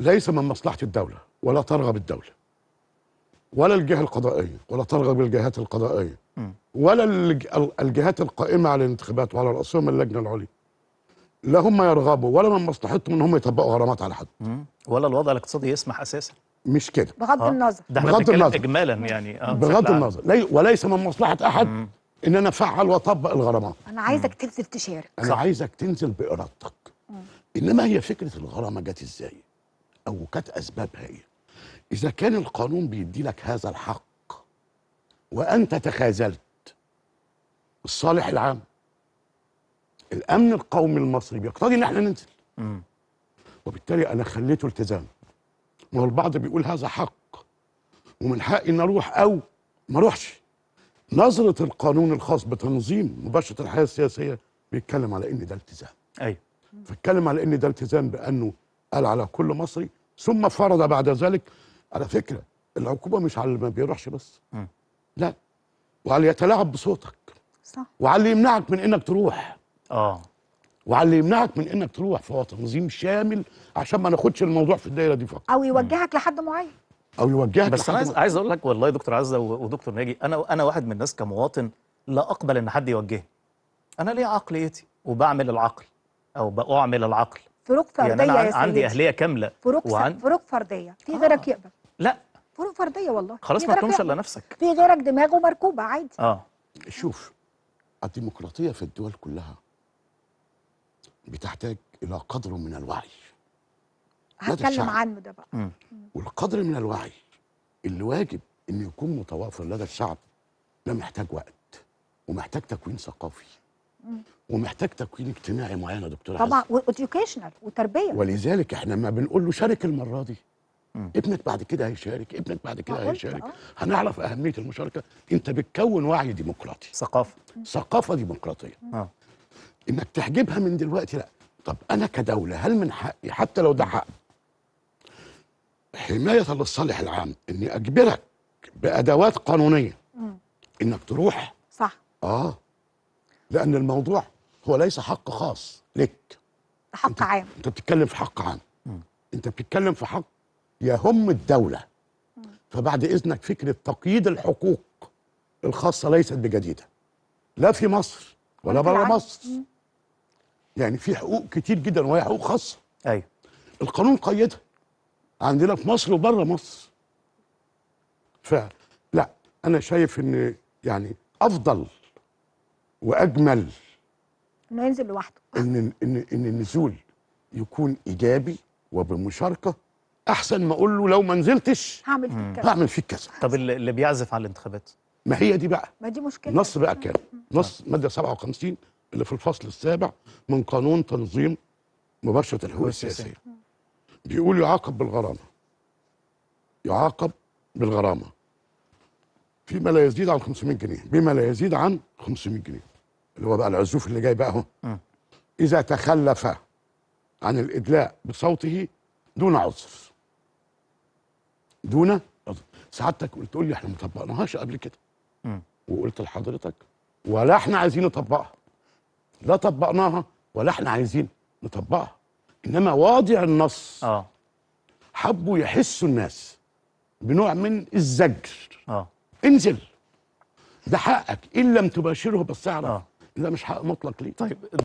ليس من مصلحة الدولة ولا ترغب الدولة ولا الجهة القضائية ولا ترغب الجهات القضائية ولا الجهات القائمة على الانتخابات وعلى رأسهم اللجنة العليا لا هم يرغبوا ولا من مصلحتهم ان هم يطبقوا غرامات على حد ولا الوضع الاقتصادي يسمح اساسا مش كده بغض آه. النظر ده بغض النظر اجمالا يعني آه بغض النظر لي وليس من مصلحه احد مم. ان انا افعل واطبق الغرامات انا عايزك تنزل تشارك انا صح. عايزك تنزل بارادتك انما هي فكره الغرامه جت ازاي او كانت اسبابها ايه اذا كان القانون بيدي لك هذا الحق وانت تخاذلت الصالح العام الامن القومي المصري بيقتضي ان احنا ننزل وبالتالي انا خليته التزام ما هو البعض بيقول هذا حق ومن حقي ان اروح او ما اروحش نظره القانون الخاص بتنظيم مباشره الحياه السياسيه بيتكلم على ان ده التزام ايوه فاتكلم على ان ده التزام بانه قال على كل مصري ثم فرض بعد ذلك على فكرة العقوبة مش على اللي ما بيروحش بس م. لا وعلى يتلاعب بصوتك صح وعلى اللي يمنعك من انك تروح اه وعلى اللي يمنعك من انك تروح فهو تنظيم شامل عشان ما ناخدش الموضوع في الدايره دي فقط او يوجهك م. لحد معين او يوجهك بس انا عايز عايز اقول لك والله دكتور عزه ودكتور ناجي انا انا واحد من الناس كمواطن لا اقبل ان حد يوجهني انا ليا عقليتي وبعمل العقل او بعمل العقل فروق فرديه يعني أنا يا عندي اهليه كامله فروق وعن... فروق فرديه في آه. غيرك آه. يقبل لا فروق فرديه والله خلاص ما تلومش الا نفسك في غيرك دماغه مركوبه عادي اه شوف الديمقراطيه في الدول كلها بتحتاج الى قدر من الوعي هتكلم عنه ده بقى مم. والقدر من الوعي اللي واجب انه يكون متوافر لدى الشعب ده محتاج وقت ومحتاج تكوين ثقافي ومحتاج تكوين اجتماعي معين يا دكتور طبعا واديوكيشنال وتربيه ولذلك احنا ما بنقول له شارك المره دي مم. ابنك بعد كده هيشارك ابنك بعد كده هيشارك أه. هنعرف اهميه المشاركه انت بتكون وعي ديمقراطي ثقافه ثقافه ديمقراطيه أه. انك تحجبها من دلوقتي لا طب انا كدوله هل من حقي حتى لو ده حق حمايه للصالح العام اني اجبرك بادوات قانونيه مم. انك تروح صح اه لان الموضوع هو ليس حق خاص لك حق انت عام انت بتتكلم في حق عام م. انت بتتكلم في حق يهم الدوله م. فبعد اذنك فكره تقييد الحقوق الخاصه ليست بجديده لا في مصر ولا بره مصر م. يعني في حقوق كتير جدا وهي حقوق خاصه ايوه القانون قيدها عندنا في مصر وبره مصر فلا انا شايف ان يعني افضل واجمل انه ينزل لوحده ان ان ان النزول يكون ايجابي وبمشاركه احسن ما اقول له لو ما نزلتش هعمل فيك كذا هعمل فيك كذا طب اللي بيعزف على الانتخابات ما هي دي بقى ما دي مشكله نص بقى كان نص ماده 57 اللي في الفصل السابع من قانون تنظيم مباشره الهوية السياسيه بيقول يعاقب بالغرامه يعاقب بالغرامه فيما لا يزيد عن 500 جنيه بما لا يزيد عن 500 جنيه اللي هو بقى العزوف اللي جاي بقى اهو اذا تخلف عن الادلاء بصوته دون عذر دون عذر سعادتك قلت تقول لي احنا ما طبقناهاش قبل كده وقلت لحضرتك ولا احنا عايزين نطبقها لا طبقناها ولا احنا عايزين نطبقها انما واضع النص اه حبوا يحسوا الناس بنوع من الزجر اه انزل ده حقك ان لم تباشره بالسعر آه. ده مش حق مطلق ليه طيب